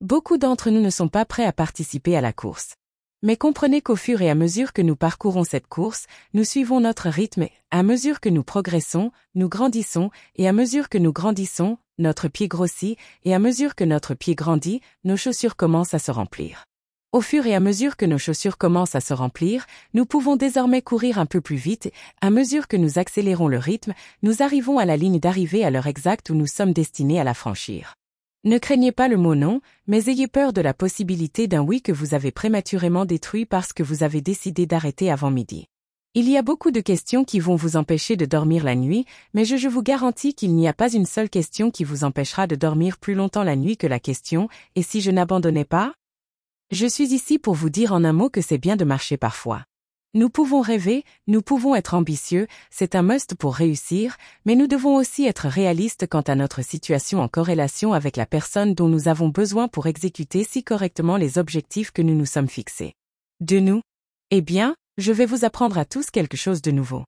Beaucoup d'entre nous ne sont pas prêts à participer à la course. Mais comprenez qu'au fur et à mesure que nous parcourons cette course, nous suivons notre rythme, à mesure que nous progressons, nous grandissons, et à mesure que nous grandissons, notre pied grossit, et à mesure que notre pied grandit, nos chaussures commencent à se remplir. Au fur et à mesure que nos chaussures commencent à se remplir, nous pouvons désormais courir un peu plus vite, à mesure que nous accélérons le rythme, nous arrivons à la ligne d'arrivée à l'heure exacte où nous sommes destinés à la franchir. Ne craignez pas le mot non, mais ayez peur de la possibilité d'un oui que vous avez prématurément détruit parce que vous avez décidé d'arrêter avant midi. Il y a beaucoup de questions qui vont vous empêcher de dormir la nuit, mais je, vous garantis qu'il n'y a pas une seule question qui vous empêchera de dormir plus longtemps la nuit que la question, et si je n'abandonnais pas? Je suis ici pour vous dire en un mot que c'est bien de marcher parfois. Nous pouvons rêver, nous pouvons être ambitieux, c'est un must pour réussir, mais nous devons aussi être réalistes quant à notre situation en corrélation avec la personne dont nous avons besoin pour exécuter si correctement les objectifs que nous nous sommes fixés. De nous Eh bien, je vais vous apprendre à tous quelque chose de nouveau.